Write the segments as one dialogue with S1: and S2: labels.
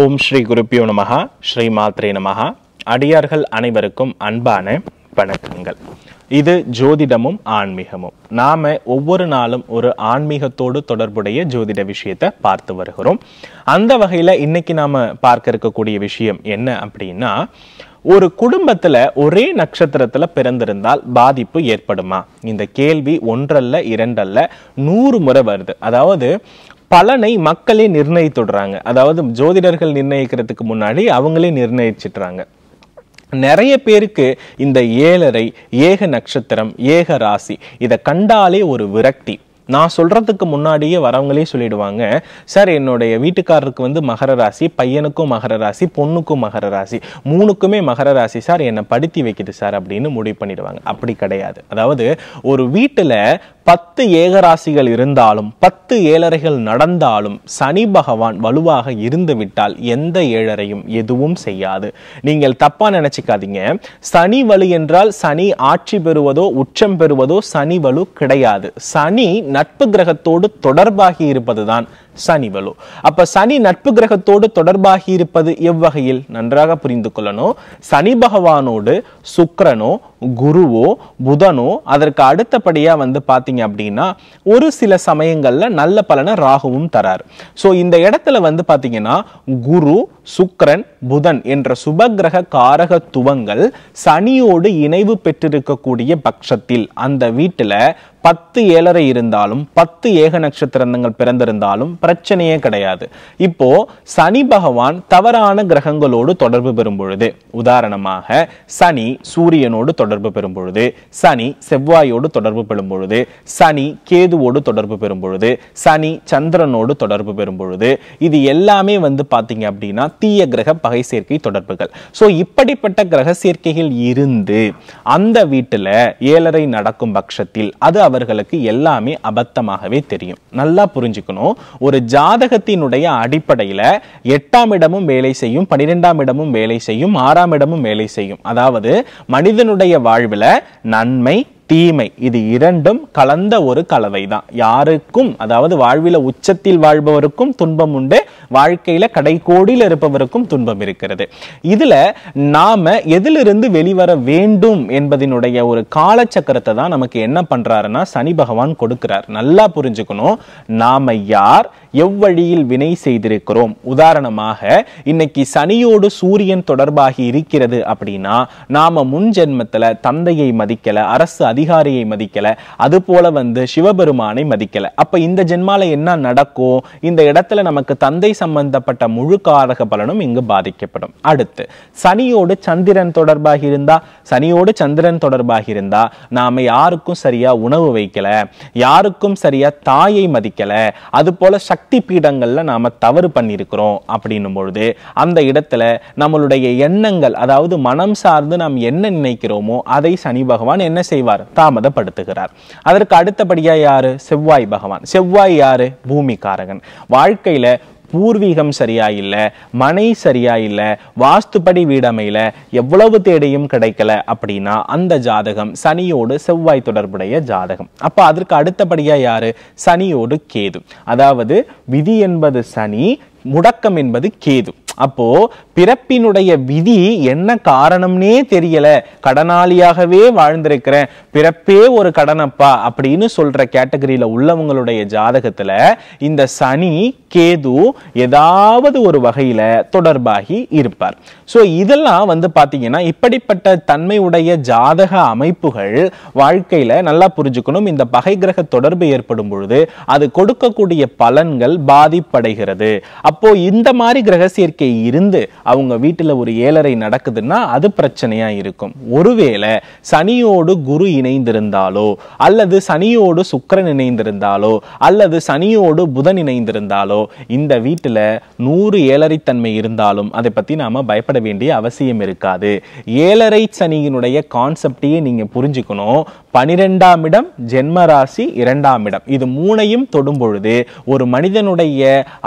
S1: ஓம் ஸ்ரீ குருப்பியோ நமகா ஸ்ரீ மாத்ரே நமகா அடியார்கள் அனைவருக்கும் அன்பான வணக்கங்கள் இது ஜோதிடமும் ஆன்மீகமும் நாம் ஒவ்வொரு நாளும் ஒரு ஆன்மீகத்தோடு தொடர்புடைய ஜோதிட விஷயத்தை பார்த்து வருகிறோம் அந்த வகையில் இன்னைக்கு நாம் பார்க்க இருக்கக்கூடிய விஷயம் என்ன அப்படின்னா ஒரு குடும்பத்தில் ஒரே நட்சத்திரத்தில் பிறந்திருந்தால் பாதிப்பு ஏற்படுமா இந்த கேள்வி ஒன்றல்ல இரண்டல்ல நூறு முறை வருது அதாவது பலனை மக்களே நிர்ணயித்துடுறாங்க அதாவது ஜோதிடர்கள் நிர்ணயிக்கிறதுக்கு முன்னாடி அவங்களே நிர்ணயிச்சிட்றாங்க நிறைய பேருக்கு இந்த ஏழரை ஏக நட்சத்திரம் ஏக ராசி இதை கண்டாலே ஒரு விரக்தி நான் சொல்றதுக்கு முன்னாடியே வரவங்களே சொல்லிடுவாங்க சார் என்னுடைய வீட்டுக்காரருக்கு வந்து மகர ராசி பையனுக்கும் மகர ராசி பொண்ணுக்கும் மகர ராசி மூணுக்குமே மகர ராசி சார் என்னை படுத்தி வைக்குது சார் அப்படின்னு முடிவு பண்ணிடுவாங்க அப்படி கிடையாது அதாவது ஒரு வீட்டில் பத்து ஏகராசிகள் இருந்தாலும் பத்து ஏழரைகள் நடந்தாலும் சனி பகவான் வலுவாக இருந்துவிட்டால் எந்த ஏழரையும் எதுவும் செய்யாது நீங்கள் தப்பா நினைச்சுக்காதீங்க சனி வலு என்றால் சனி ஆட்சி பெறுவதோ உச்சம் பெறுவதோ சனி வலு கிடையாது சனி நட்பு கிரகத்தோடு தொடர்பாகி இருப்பதுதான் சனி வலு அப்ப சனி நட்பு கிரகத்தோடு தொடர்பாகி இருப்பது எவ்வகையில் நன்றாக புரிந்து கொள்ளணும் சனி பகவானோடு சுக்கரனோ குருவோ புதனோ அதற்கு அடுத்தபடியா வந்து பாத்தீங்க அப்படின்னா ஒரு சில சமயங்கள்ல நல்ல பலனை ராகுவும் தரார் ஸோ இந்த இடத்துல வந்து பாத்தீங்கன்னா குரு சுக்கரன் புதன் என்ற சுபகிரக காரகத்துவங்கள் சனியோடு இணைவு பெற்றிருக்கக்கூடிய பட்சத்தில் அந்த வீட்டில் பத்து ஏழரை இருந்தாலும் பத்து ஏக நட்சத்திரங்கள் பிறந்திருந்தாலும் பிரச்சனையே கிடையாது இப்போ சனி பகவான் தவறான கிரகங்களோடு தொடர்பு பெறும் பொழுது உதாரணமாக சனி சூரியனோடு தொடர்பு பெறும் பொழுது சனி செவ்வாயோடு தொடர்பு பெறும் பொழுது சனி கேதுவோடு தொடர்பு பெறும் பொழுது சனி சந்திரனோடு தொடர்பு பெறும் பொழுது இது எல்லாமே வந்து பார்த்தீங்க அப்படின்னா தீய கிரக பகை சேர்க்கை தொடர்புகள் ஸோ இப்படிப்பட்ட கிரக சேர்க்கைகள் இருந்து அந்த வீட்டில் ஏழரை நடக்கும் பட்சத்தில் அது அவர்களுக்கு எல்லாமே அபத்தமாகவே தெரியும் நல்லா புரிஞ்சுக்கணும் ஒரு ஜாதகத்தினுடைய அடிப்படையில் எட்டாம் இடமும் வேலை செய்யும் பனிரெண்டாம் இடமும் வேலை செய்யும் ஆறாம் இடமும் வேலை செய்யும் அதாவது மனிதனுடைய வாழ்வில் நன்மை தீமை இது இரண்டும் கலந்த ஒரு கலவை தான் யாருக்கும் அதாவது வாழ்வில் உச்சத்தில் வாழ்பவருக்கும் துன்பம் உண்டு வாழ்க்கையில கடைக்கோடியில் இருப்பவருக்கும் துன்பம் இருக்கிறது இதுல நாம எதிலிருந்து வெளிவர வேண்டும் என்பதனுடைய ஒரு காலச்சக்கரத்தை தான் நமக்கு என்ன பண்றாருன்னா சனி பகவான் கொடுக்கிறார் நல்லா புரிஞ்சுக்கணும் நாம யார் எவ்வழியில் வினை செய்திருக்கிறோம் உதாரணமாக இன்னைக்கு சனியோடு சூரியன் தொடர்பாகி இருக்கிறது அப்படின்னா நாம முன் ஜென்மத்தில் தந்தையை மதிக்கல அரசு அதிகாரியை மதிக்கல அது போல வந்து சிவபெருமானை மதிக்கல அப்ப இந்த ஜென்மால என்ன நடக்கும் இந்த இடத்துல நமக்கு தந்தை சம்பந்தப்பட்ட முழு காரக பலனும் இங்கு பாதிக்கப்படும் அடுத்து சனியோடு சந்திரன் தொடர்பாக இருந்தா சனியோடு சந்திரன் தொடர்பாக இருந்தா நாம யாருக்கும் சரியா உணவு வைக்கல யாருக்கும் சரியா தாயை மதிக்கல அது போல சக்தி பீடங்களில் நாம் தவறு பண்ணியிருக்கிறோம் அப்படின்னும் பொழுது அந்த இடத்துல நம்மளுடைய எண்ணங்கள் அதாவது மனம் சார்ந்து நாம் என்ன நினைக்கிறோமோ அதை சனி பகவான் என்ன செய்வார் தாமதப்படுத்துகிறார் அதற்கு அடுத்தபடியாக யார் செவ்வாய் பகவான் செவ்வாய் யாரு பூமிக்காரகன் வாழ்க்கையில் பூர்வீகம் சரியா இல்லை மனை சரியா இல்லை வாஸ்துப்படி வீடமையில எவ்வளவு தேடையும் கிடைக்கல அப்படின்னா அந்த ஜாதகம் சனியோடு செவ்வாய் தொடர்புடைய ஜாதகம் அப்ப அதற்கு அடுத்தபடியா யாரு சனியோடு கேது அதாவது விதி என்பது சனி முடக்கம் என்பது கேது அப்போ பிறப்பினுடைய விதி என்ன காரணம்னே தெரியல கடனாளியாகவே வாழ்ந்திருக்கிறேன் பிறப்பே ஒரு கடனப்பா அப்படின்னு சொல்ற கேட்டகரியில உள்ளவங்களுடைய ஜாதகத்துல இந்த சனி கேது ஏதாவது ஒரு வகையில தொடர்பாகி இருப்பார் ஸோ இதெல்லாம் வந்து பாத்தீங்கன்னா இப்படிப்பட்ட தன்மையுடைய ஜாதக அமைப்புகள் வாழ்க்கையில நல்லா புரிஞ்சுக்கணும் இந்த பகை கிரக தொடர்பு ஏற்படும் பொழுது அது கொடுக்கக்கூடிய பலன்கள் பாதிப்படைகிறது அப்போ இந்த மாதிரி கிரக சேர்க்கை இருந்து அவங்க வீட்டில் ஒரு ஏழரை நடக்குதுன்னா அது பிரச்சனையாக இருக்கும் ஒருவேளை சனியோடு குரு இணைந்திருந்தாலோ அல்லது சனியோடு சுக்கரன் இணைந்திருந்தாலோ அல்லது சனியோடு புதன் இணைந்திருந்தாலோ இந்த வீட்டில் நூறு ஏழரை தன்மை இருந்தாலும் அதை பற்றி நாம் பயப்பட வேண்டிய அவசியம் இருக்காது ஏழரை சனியினுடைய கான்செப்டையே நீங்கள் புரிஞ்சுக்கணும் பனிரெண்டாம் இடம் ஜென்மராசி இரண்டாம் இடம் இது மூணையும் தொடும் பொழுது ஒரு மனிதனுடைய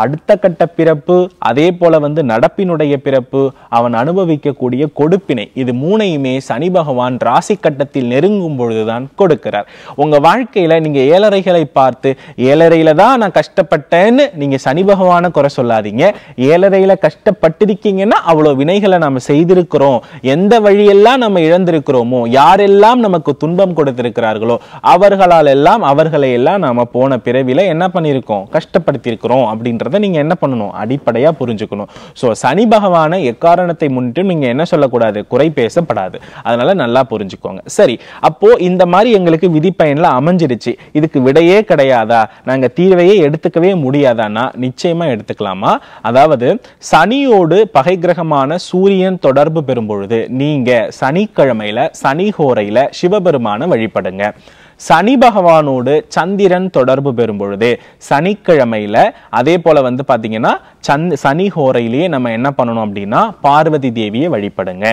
S1: அடுத்த கட்ட பிறப்பு அதே போல வந்து நடப்பினுடைய பிறப்பு அவன் அனுபவிக்கக்கூடிய கொடுப்பினை இது மூணையுமே சனி பகவான் ராசி கட்டத்தில் நெருங்கும் பொழுதுதான் கொடுக்கிறார் உங்க வாழ்க்கையில நீங்க ஏழறைகளை பார்த்து ஏழறையில தான் நான் கஷ்டப்பட்டேன்னு நீங்க சனி பகவானை குறை சொல்லாதீங்க ஏழறையில கஷ்டப்பட்டிருக்கீங்கன்னா அவ்வளவு வினைகளை நாம செய்திருக்கிறோம் எந்த வழியெல்லாம் நம்ம இழந்திருக்கிறோமோ யாரெல்லாம் நமக்கு துன்பம் கொடு கஷ்டப்படுத்திருக்கிறார்களோ அவர்களால் எல்லாம் அவர்களை எல்லாம் நாம் போன பிறவியில் என்ன பண்ணியிருக்கோம் கஷ்டப்படுத்தியிருக்கிறோம் அப்படின்றத நீங்கள் என்ன பண்ணணும் அடிப்படையாக புரிஞ்சுக்கணும் ஸோ சனி பகவான எக்காரணத்தை முன்னிட்டு நீங்கள் என்ன சொல்லக்கூடாது குறை பேசப்படாது அதனால் நல்லா புரிஞ்சுக்கோங்க சரி அப்போது இந்த மாதிரி எங்களுக்கு விதிப்பயனில் அமைஞ்சிருச்சு இதுக்கு விடையே கிடையாதா நாங்கள் தீர்வையே எடுத்துக்கவே முடியாதானா நிச்சயமாக எடுத்துக்கலாமா அதாவது சனியோடு பகை கிரகமான சூரியன் தொடர்பு பெறும்பொழுது பொழுது நீங்கள் சனிக்கிழமையில் சனி ஹோரையில் சிவபெருமான வழிபடுங்க சனி பகவானோடு சந்திரன் தொடர்பு பெறும் பொழுது சனிக்கிழமையில அதே போல் வந்து பார்த்தீங்கன்னா சந்த் சனி ஹோரையிலேயே நம்ம என்ன பண்ணணும் அப்படின்னா பார்வதி தேவியை வழிபடுங்க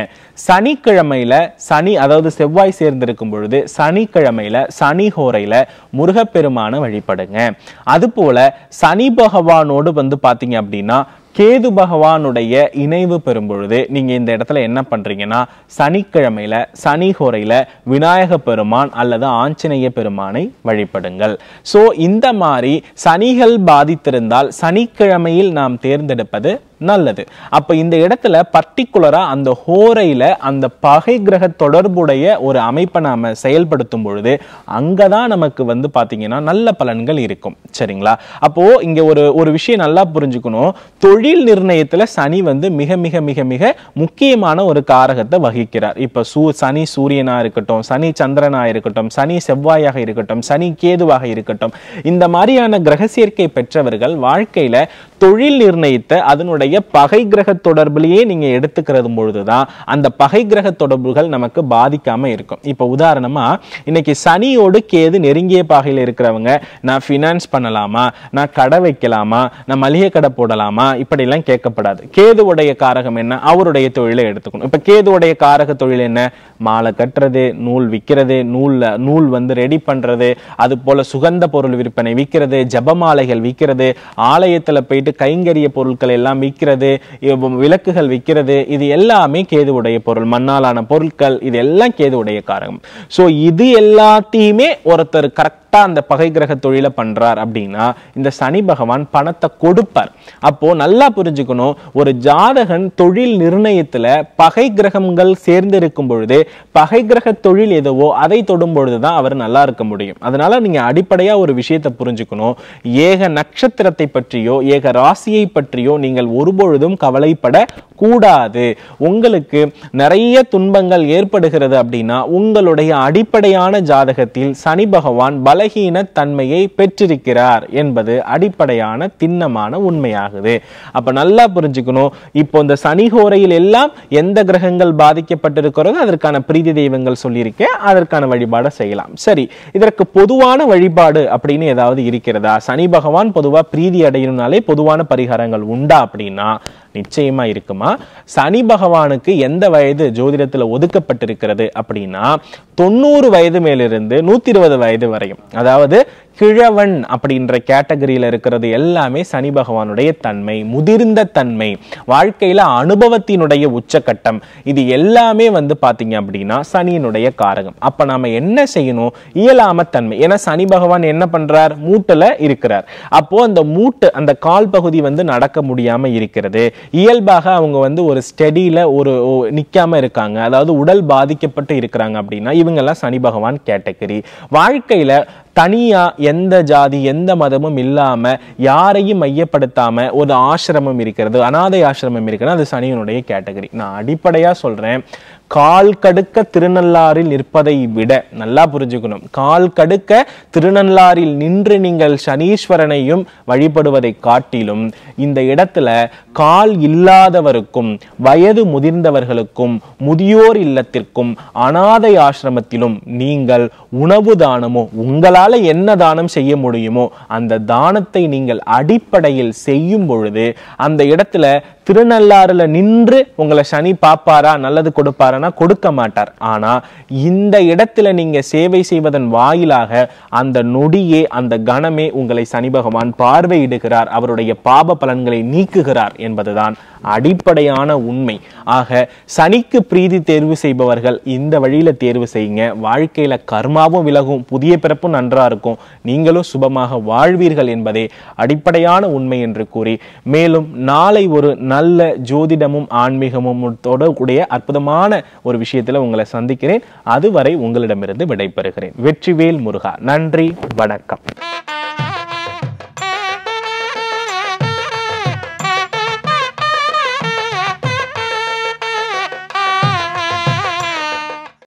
S1: சனிக்கிழமையில சனி அதாவது செவ்வாய் சேர்ந்திருக்கும் பொழுது சனிக்கிழமையில் சனி ஹோரையில் முருகப்பெருமான வழிபடுங்க அதுபோல் சனி பகவானோடு வந்து பாத்தீங்க அப்படின்னா கேது பகவானுடைய இணைவு பெறும்பொழுது நீங்கள் இந்த இடத்துல என்ன பண்ணுறீங்கன்னா சனிக்கிழமையில் சனி ஹோரையில் விநாயக பெருமான் அல்லது ஆஞ்சநேய பெருமானை வழிபடுங்கள் ஸோ இந்த மாதிரி சனிகள் பாதித்திருந்தால் சனிக்கிழமையில் நாம் தேர்ந்தெடுப்பது நல்லது அப்போ இந்த இடத்துல பர்டிகுலரா அந்த ஹோரையில் அந்த பகை கிரக தொடர்புடைய ஒரு அமைப்பை நாம் செயல்படுத்தும் பொழுது அங்கே தான் நமக்கு வந்து பார்த்திங்கன்னா நல்ல பலன்கள் இருக்கும் சரிங்களா அப்போது இங்கே ஒரு ஒரு விஷயம் நல்லா புரிஞ்சுக்கணும் தொழில் நிர்ணயத்தில் சனி வந்து மிக மிக மிக மிக முக்கியமான ஒரு காரகத்தை வகிக்கிறார் இப்போ சூ சனி சூரியனாக இருக்கட்டும் சனி சந்திரனா இருக்கட்டும் சனி செவ்வாயாக இருக்கட்டும் சனி கேதுவாக இருக்கட்டும் இந்த மாதிரியான கிரக சேர்க்கை பெற்றவர்கள் வாழ்க்கையில் தொழில் நிர்ணயித்த அதனுடைய பகை கிரக தொடர்புலேயே நீங்கள் எடுத்துக்கிறது பொழுது தான் அந்த பகை கிரக தொடர்புகள் நமக்கு பாதிக்காமல் இருக்கும் இப்போ உதாரணமாக இன்னைக்கு சனியோடு கேது நெருங்கிய பாகையில் இருக்கிறவங்க நான் ஃபினான்ஸ் பண்ணலாமா நான் கடை வைக்கலாமா நான் மளிகை கடை போடலாமா இப்படிலாம் கேட்கப்படாது கேதுவுடைய காரகம் என்ன அவருடைய தொழிலை எடுத்துக்கணும் இப்போ கேதுவுடைய காரக தொழில் என்ன மாலை கட்டுறது நூல் விற்கிறது நூலில் நூல் வந்து ரெடி பண்ணுறது அது போல் சுகந்த பொருள் விற்பனை விற்கிறது ஜபமாலைகள் விற்கிறது ஆலயத்தில் போயிட்டு வீட்டு கைங்கரிய பொருட்கள் எல்லாம் விற்கிறது விளக்குகள் விற்கிறது இது எல்லாமே கேது உடைய பொருள் மண்ணாலான பொருட்கள் இது எல்லாம் கேது உடைய காரகம் ஸோ இது எல்லாத்தையுமே ஒருத்தர் கரெக்டாக அந்த பகை கிரக தொழிலை பண்ணுறார் அப்படின்னா இந்த சனி பகவான் பணத்தை கொடுப்பார் அப்போ நல்லா புரிஞ்சுக்கணும் ஒரு ஜாதகன் தொழில் நிர்ணயத்தில் பகை கிரகங்கள் சேர்ந்து இருக்கும் பொழுது பகை கிரக தொழில் எதுவோ அதை தொடும் பொழுது தான் அவர் நல்லா இருக்க முடியும் அதனால நீங்கள் அடிப்படையாக ஒரு விஷயத்தை புரிஞ்சுக்கணும் ஏக நட்சத்திரத்தை பற்றியோ ஏக ராசியை பற்றியோ நீங்கள் ஒருபொழுதும் கவலைப்பட கூடாது உங்களுக்கு நிறைய துன்பங்கள் ஏற்படுகிறது அப்படின்னா உங்களுடைய அடிப்படையான ஜாதகத்தில் சனி பகவான் பலகீன தன்மையை பெற்றிருக்கிறார் என்பது அடிப்படையான திண்ணமான உண்மையாகுது அப்ப நல்லா புரிஞ்சுக்கணும் இப்போ இந்த சனி ஹோரையில் எல்லாம் எந்த கிரகங்கள் பாதிக்கப்பட்டிருக்கிறதோ அதற்கான பிரீதி தெய்வங்கள் சொல்லியிருக்கேன் அதற்கான வழிபாடை செய்யலாம் சரி இதற்கு பொதுவான வழிபாடு அப்படின்னு ஏதாவது இருக்கிறதா சனி பகவான் பொதுவாக பிரீதி அடையணும்னாலே பொதுவான பரிகாரங்கள் உண்டா அப்படின்னா நிச்சயமா இருக்குமா சனி பகவானுக்கு எந்த வயது ஜோதிடத்தில் ஒதுக்கப்பட்டிருக்கிறது அப்படின்னா தொண்ணூறு வயது மேலிருந்து நூத்தி இருபது வயது வரையும் அதாவது கிழவன் அப்படின்ற கேட்டகரியில் இருக்கிறது எல்லாமே சனி பகவானுடைய தன்மை முதிர்ந்த தன்மை வாழ்க்கையில் அனுபவத்தினுடைய உச்சக்கட்டம் இது எல்லாமே வந்து பார்த்தீங்க அப்படின்னா சனியினுடைய காரகம் அப்போ நாம் என்ன செய்யணும் இயலாம தன்மை ஏன்னா சனி பகவான் என்ன பண்ணுறார் மூட்டில் இருக்கிறார் அப்போது அந்த மூட்டு அந்த கால் பகுதி வந்து நடக்க முடியாமல் இருக்கிறது இயல்பாக அவங்க வந்து ஒரு ஸ்டெடியில் ஒரு நிற்காமல் இருக்காங்க அதாவது உடல் பாதிக்கப்பட்டு இருக்கிறாங்க அப்படின்னா இவங்கெல்லாம் சனி பகவான் கேட்டகரி வாழ்க்கையில் தனியாக எந்த ஜாதி எந்த மதமும் இல்லாமல் யாரையும் மையப்படுத்தாமல் ஒரு ஆசிரமம் இருக்கிறது அனாதை ஆசிரமம் இருக்கிறது அது சனியனுடைய கேட்டகரி நான் அடிப்படையாக சொல்கிறேன் கால் கடுக்க திருநள்ளாரில் நிற்பதை விட நல்லா புரிஞ்சுக்கணும் கால் கடுக்க திருநள்ளாரில் நின்று நீங்கள் சனீஸ்வரனையும் வழிபடுவதை காட்டிலும் இந்த இடத்துல கால் இல்லாதவருக்கும் வயது முதிர்ந்தவர்களுக்கும் முதியோர் இல்லத்திற்கும் அனாதை ஆசிரமத்திலும் நீங்கள் உணவு தானமோ உங்களால் என்ன தானம் செய்ய முடியுமோ அந்த தானத்தை நீங்கள் அடிப்படையில் செய்யும் பொழுது அந்த இடத்துல திருநள்ளாறுல நின்று உங்களை சனி பார்ப்பாரா நல்லது கொடுப்பாரா கொடுக்க மாட்டார் ஆனா இந்த இடத்துல நீங்க சேவை செய்வதன் வாயிலாக அந்த நொடியே அந்த கணமே உங்களை சனி பகவான் பார்வையிடுகிறார் அவருடைய பாப பலன்களை நீக்குகிறார் என்பதுதான் அடிப்படையான உண்மை ஆக சனிக்கு பிரீதி தேர்வு செய்பவர்கள் இந்த வழியில தேர்வு செய்யுங்க வாழ்க்கையில கர்மாவும் விலகும் புதிய பிறப்பும் நன்றா இருக்கும் நீங்களும் சுபமாக வாழ்வீர்கள் என்பதே அடிப்படையான உண்மை என்று கூறி மேலும் நாளை ஒரு நல்ல ஜோதிடமும் ஆன்மீகமும் தொடர்புடைய அற்புதமான ஒரு விஷயத்தில் உங்களை சந்திக்கிறேன் அதுவரை உங்களிடமிருந்து விடைபெறுகிறேன் வெற்றிவேல் முருகா நன்றி வணக்கம்